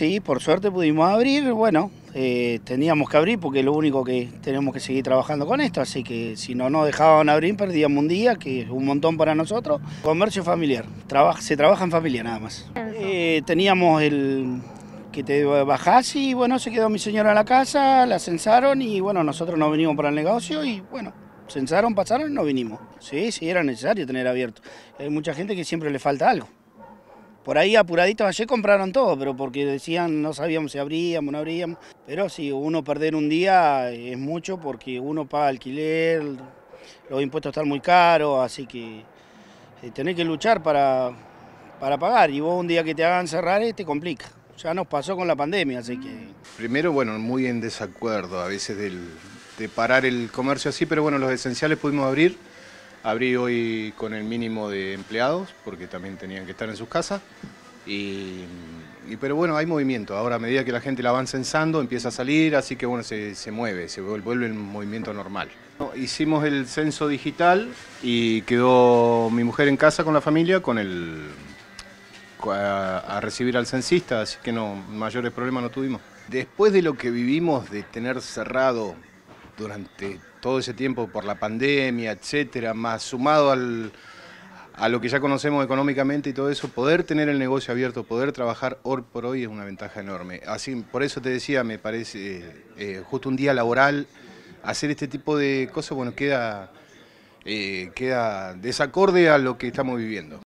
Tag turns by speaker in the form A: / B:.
A: sí, por suerte pudimos abrir. Bueno, eh, teníamos que abrir porque es lo único que tenemos que seguir trabajando con esto. Así que si no nos dejaban abrir, perdíamos un día, que es un montón para nosotros. Comercio familiar, se trabaja en familia nada más. Eh, teníamos el que te bajás y bueno, se quedó mi señora en la casa, la censaron y bueno, nosotros no venimos para el negocio y bueno, censaron, pasaron y no vinimos. Sí, sí, era necesario tener abierto. Hay mucha gente que siempre le falta algo por ahí apuraditos, ayer compraron todo, pero porque decían no sabíamos si abríamos, no abríamos. Pero sí, uno perder un día es mucho porque uno paga alquiler, los impuestos están muy caros, así que eh, tenés que luchar para, para pagar. Y vos un día que te hagan cerrar eh, te complica. Ya nos pasó con la pandemia, así que...
B: Primero, bueno, muy en desacuerdo a veces de parar el comercio así, pero bueno, los esenciales pudimos abrir. Abrí hoy con el mínimo de empleados, porque también tenían que estar en sus casas. Y, pero bueno, hay movimiento. Ahora, a medida que la gente la va censando, empieza a salir, así que bueno, se, mueve, se vuelve el movimiento normal. hicimos el censo digital y quedó mi mujer en casa con la familia con el a, a recibir al censista, así que no mayores problemas no tuvimos. Después de lo que vivimos de tener cerrado durante todo ese tiempo por la pandemia, etcétera, más sumado al, a lo que ya conocemos económicamente y todo eso, poder tener el negocio abierto, poder trabajar hoy por hoy es una ventaja enorme. Así, por eso te decía, me parece eh, eh, justo un día laboral hacer este tipo de cosas, bueno, queda eh, queda desacorde a lo que estamos viviendo.